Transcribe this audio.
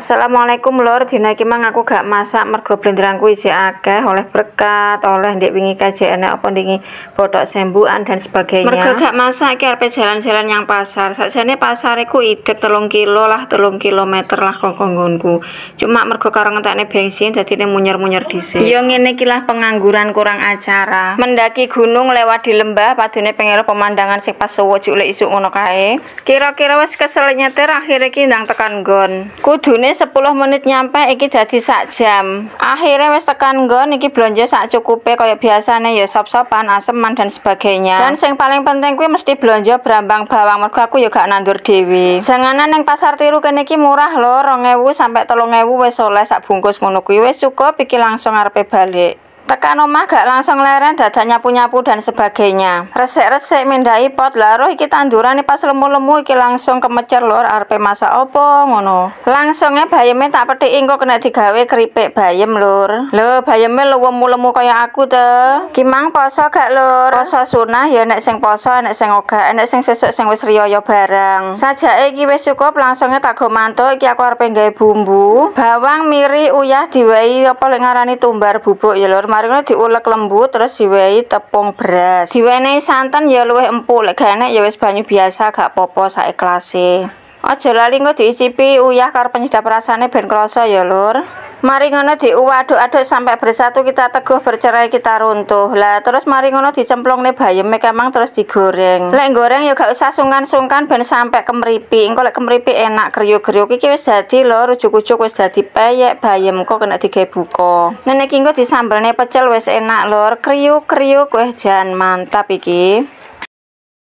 Assalamualaikum lor, dina iki mang aku gak masak mergo blenderanku isi akeh oleh berkat, oleh ndek wingi kajian apa ndingi botok sembuhan dan sebagainya. Mergo gak masak iki arep jalan-jalan yang pasar. Sakjane pasar iku idek telung kilo lah, telung kilometer lah kongkonggonku. Cuma mergo karo ngentekne bensin dadi munyer-munyer dhisik. Ya ngene iki lah pengangguran kurang acara. Mendaki gunung lewat di lembah padune pengen pemandangan sing pas cuk lek isuk ngono kae. Kira-kira wis keselnya terakhir iki ndang tekan gon. Kudune wis 10 menit nyampe iki dadi sak jam akhirnya wis tekan nggon iki blonjo sak cukupe kaya biasane ya sop-sopan aseman dan sebagainya dan sing paling penting kuwi mesti blonjo brambang bawang mergo aku ya gak nandur dewi. janganan yang pasar tiru kene iki murah lho 2000 sampai 3000 wis oleh sak bungkus ngono kuwi wis cukup iki langsung arepe balik Tekan omah gak langsung leren dadah nyapu-nyapu dan sebagainya. Resek-resek mindai pot kita iki tanduran pas lemu-lemu iki langsung kemecer lor RP masa opo ngono. Langsungnya bayamnya tak pedi ingko kena digawe keripik bayam lor Lo bayamnya lo lemu-lemu kaya aku te. gimang poso gak lor Poso sunah ya nek sing poso nek sing oga nek sing sesuk sing wis riyoyo barang. Saja iki wis cukup langsungnya tak gomanto iki aku arpe gawe bumbu. Bawang, miri, uyah diwai apa lek ngarani tumbar bubuk ya lor kemarin diulek lembut terus diwai tepung beras. Diwenehi santan ya luwih empuk, lek enak ya wis banyu biasa gak popo saik klase. Aja lali engko diicipi uyah karo penyedap rasane ben krasa ya, Lur. Mari ngono diuwaduk-aduk sampai bersatu kita teguh bercerai kita runtuh. Lah terus mari ngono nih bayam emang terus digoreng. Lek goreng ya gak usah sungkan-sungkan ben sampai kemripi. Engko lek kemripi enak kriuk-kriuk iki wis dadi lho rujuk-rujuk wis dadi peyek bayem kok kena digawe buka. Nene iki engko disambelne pecel wis enak lho kriuk-kriuk wis jan mantap iki.